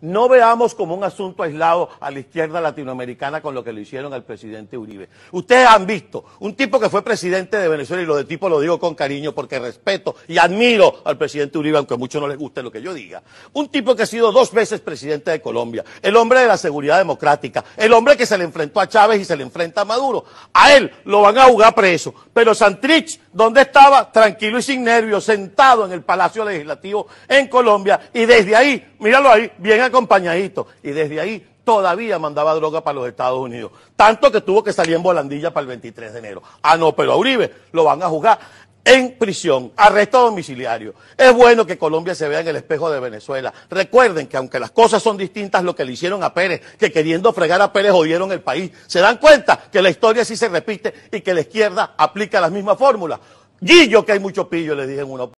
No veamos como un asunto aislado a la izquierda latinoamericana con lo que le hicieron al presidente Uribe. Ustedes han visto un tipo que fue presidente de Venezuela, y lo de tipo lo digo con cariño porque respeto y admiro al presidente Uribe, aunque a muchos no les guste lo que yo diga. Un tipo que ha sido dos veces presidente de Colombia, el hombre de la seguridad democrática, el hombre que se le enfrentó a Chávez y se le enfrenta a Maduro. A él lo van a jugar preso. Pero Santrich, ¿dónde estaba? Tranquilo y sin nervios, sentado en el Palacio Legislativo en Colombia. Y desde ahí, míralo ahí, bien acompañadito. Y desde ahí todavía mandaba droga para los Estados Unidos. Tanto que tuvo que salir en volandilla para el 23 de enero. Ah, no, pero a Uribe lo van a juzgar en prisión, arresto domiciliario. Es bueno que Colombia se vea en el espejo de Venezuela. Recuerden que aunque las cosas son distintas, lo que le hicieron a Pérez, que queriendo fregar a Pérez jodieron el país, se dan cuenta que la historia sí se repite y que la izquierda aplica las mismas fórmulas. Guillo, que hay mucho pillo, le dije en una